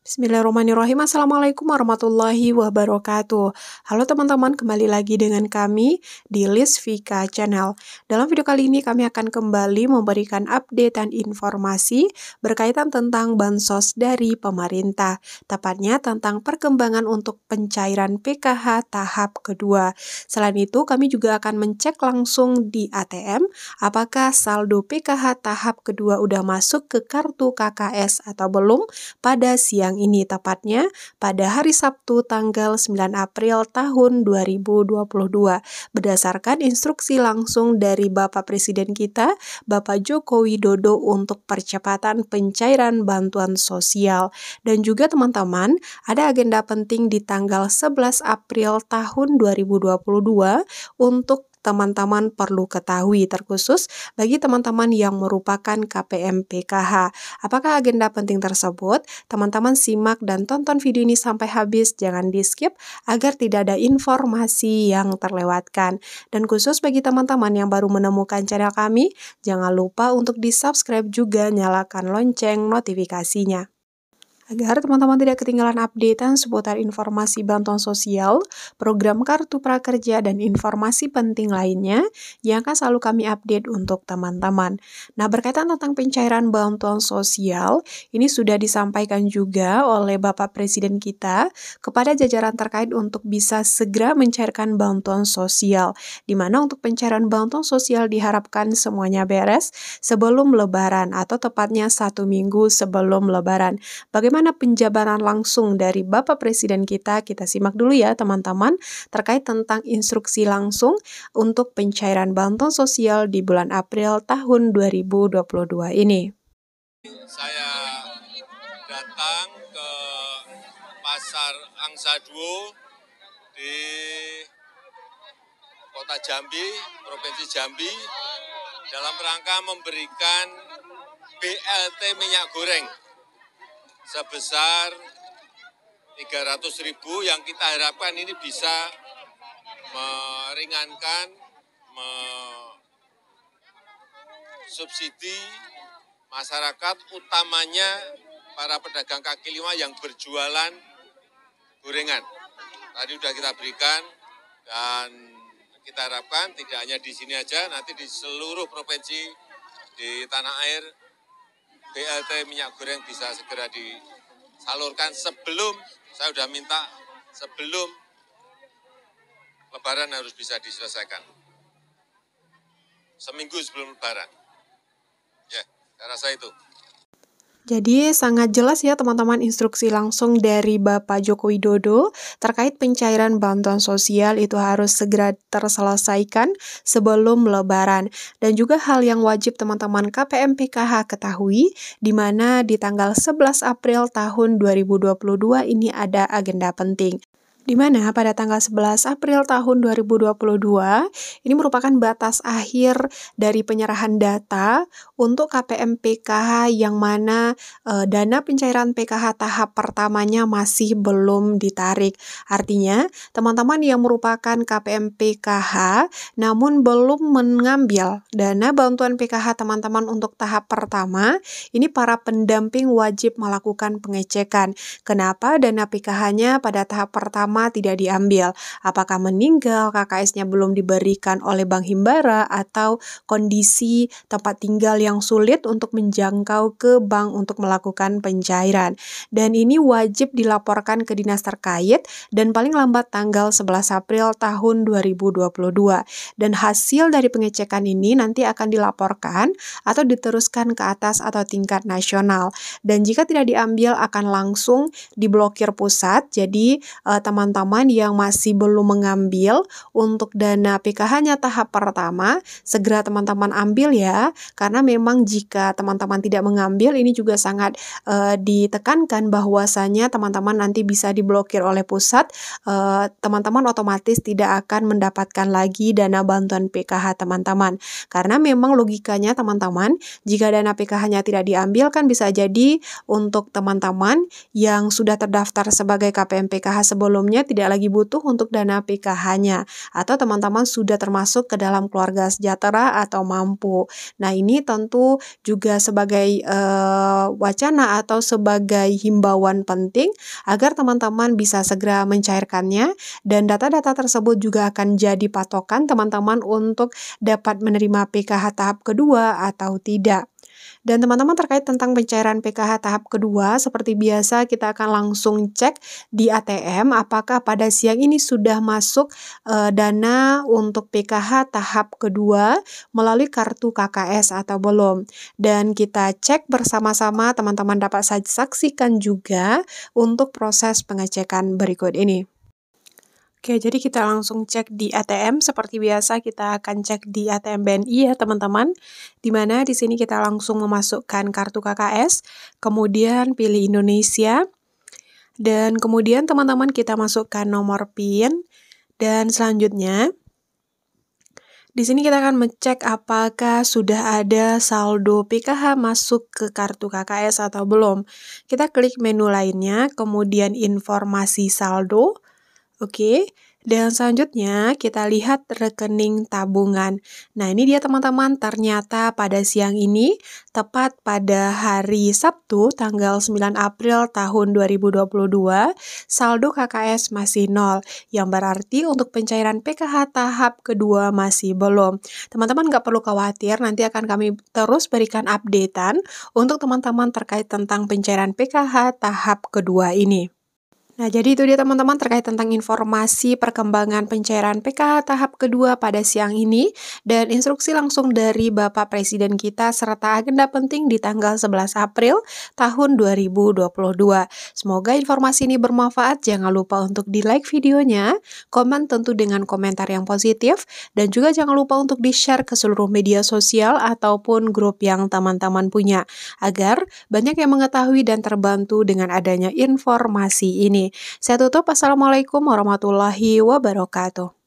Bismillahirrahmanirrahim. Assalamualaikum warahmatullahi wabarakatuh. Halo teman-teman, kembali lagi dengan kami di List Vika Channel. Dalam video kali ini kami akan kembali memberikan update dan informasi berkaitan tentang bansos dari pemerintah, tepatnya tentang perkembangan untuk pencairan PKH tahap kedua. Selain itu, kami juga akan mencek langsung di ATM apakah saldo PKH tahap kedua udah masuk ke kartu KKS atau belum pada siang yang ini tepatnya pada hari Sabtu tanggal 9 April tahun 2022 berdasarkan instruksi langsung dari Bapak Presiden kita, Bapak Joko Widodo untuk percepatan pencairan bantuan sosial. Dan juga teman-teman, ada agenda penting di tanggal 11 April tahun 2022 untuk teman-teman perlu ketahui terkhusus bagi teman-teman yang merupakan KPM PKH. Apakah agenda penting tersebut? Teman-teman simak dan tonton video ini sampai habis, jangan di-skip agar tidak ada informasi yang terlewatkan. Dan khusus bagi teman-teman yang baru menemukan channel kami, jangan lupa untuk di-subscribe juga nyalakan lonceng notifikasinya. Agar teman-teman tidak ketinggalan updatean seputar informasi bantuan sosial, program kartu prakerja, dan informasi penting lainnya yang akan selalu kami update untuk teman-teman. Nah, berkaitan tentang pencairan bantuan sosial, ini sudah disampaikan juga oleh Bapak Presiden kita kepada jajaran terkait untuk bisa segera mencairkan bantuan sosial, di mana untuk pencairan bantuan sosial diharapkan semuanya beres sebelum lebaran atau tepatnya satu minggu sebelum lebaran. Bagaimana bagaimana penjabaran langsung dari Bapak Presiden kita. Kita simak dulu ya teman-teman terkait tentang instruksi langsung untuk pencairan bantuan sosial di bulan April tahun 2022 ini. Saya datang ke Pasar Angsa Duo di Kota Jambi, Provinsi Jambi dalam rangka memberikan BLT minyak goreng sebesar 300 ribu yang kita harapkan ini bisa meringankan, subsidi masyarakat utamanya para pedagang kaki lima yang berjualan gorengan. Tadi sudah kita berikan dan kita harapkan tidak hanya di sini aja, nanti di seluruh provinsi di tanah air BLT minyak goreng bisa segera disalurkan sebelum, saya sudah minta sebelum lebaran harus bisa diselesaikan. Seminggu sebelum lebaran. Ya, saya rasa itu. Jadi sangat jelas ya teman-teman instruksi langsung dari Bapak Joko Widodo terkait pencairan bantuan sosial itu harus segera terselesaikan sebelum lebaran. Dan juga hal yang wajib teman-teman KPM PKH ketahui di mana di tanggal 11 April tahun 2022 ini ada agenda penting di mana pada tanggal 11 April tahun 2022 ini merupakan batas akhir dari penyerahan data untuk KPM PKH yang mana e, dana pencairan PKH tahap pertamanya masih belum ditarik. Artinya, teman-teman yang merupakan KPM PKH namun belum mengambil dana bantuan PKH teman-teman untuk tahap pertama, ini para pendamping wajib melakukan pengecekan. Kenapa dana PKH-nya pada tahap pertama pertama tidak diambil. Apakah meninggal, KKS-nya belum diberikan oleh Bank Himbara, atau kondisi tempat tinggal yang sulit untuk menjangkau ke bank untuk melakukan pencairan. Dan ini wajib dilaporkan ke dinas terkait dan paling lambat tanggal 11 April tahun 2022. Dan hasil dari pengecekan ini nanti akan dilaporkan atau diteruskan ke atas atau tingkat nasional. Dan jika tidak diambil akan langsung diblokir pusat. Jadi teman-teman eh, teman-teman yang masih belum mengambil untuk dana PKH-nya tahap pertama, segera teman-teman ambil ya, karena memang jika teman-teman tidak mengambil ini juga sangat uh, ditekankan bahwasanya teman-teman nanti bisa diblokir oleh pusat, eh, teman-teman otomatis tidak akan mendapatkan lagi dana bantuan PKH teman-teman. Karena memang logikanya teman-teman, jika dana PKH-nya tidak diambil kan bisa jadi untuk teman-teman yang sudah terdaftar sebagai KPM PKH sebelumnya sebelumnya tidak lagi butuh untuk dana PKH-nya atau teman-teman sudah termasuk ke dalam keluarga sejahtera atau mampu. Nah, ini tentu juga sebagai e, wacana atau sebagai himbauan penting agar teman-teman bisa segera mencairkannya dan data-data tersebut juga akan jadi patokan teman-teman untuk dapat menerima PKH tahap kedua atau tidak. Dan teman-teman terkait tentang pencairan PKH tahap kedua, seperti biasa kita akan langsung cek di ATM apakah pada siang ini sudah masuk e, dana untuk PKH tahap kedua melalui kartu KKS atau belum. Dan kita cek bersama-sama teman-teman dapat saksikan juga untuk proses pengecekan berikut ini. Oke, jadi kita langsung cek di ATM. Seperti biasa, kita akan cek di ATM BNI ya, teman-teman. Dimana di sini kita langsung memasukkan kartu KKS, kemudian pilih Indonesia. Dan kemudian teman-teman kita masukkan nomor PIN. Dan selanjutnya, di sini kita akan mencek apakah sudah ada saldo PKH masuk ke kartu KKS atau belum. Kita klik menu lainnya, kemudian informasi saldo Oke, dan selanjutnya kita lihat rekening tabungan. Nah, ini dia teman-teman, ternyata pada siang ini tepat pada hari Sabtu tanggal 9 April tahun 2022, saldo KKS masih nol, yang berarti untuk pencairan PKH tahap kedua masih belum. Teman-teman nggak perlu khawatir, nanti akan kami terus berikan updatean untuk teman-teman terkait tentang pencairan PKH tahap kedua ini. Nah, jadi itu dia teman-teman terkait tentang informasi perkembangan pencairan PKH tahap kedua pada siang ini dan instruksi langsung dari Bapak Presiden kita serta agenda penting di tanggal 11 April tahun 2022. Semoga informasi ini bermanfaat. Jangan lupa untuk di-like videonya, komen tentu dengan komentar yang positif dan juga jangan lupa untuk di-share ke seluruh media sosial ataupun grup yang teman-teman punya agar banyak yang mengetahui dan terbantu dengan adanya informasi ini. Saya tutup. Assalamualaikum warahmatullahi wabarakatuh.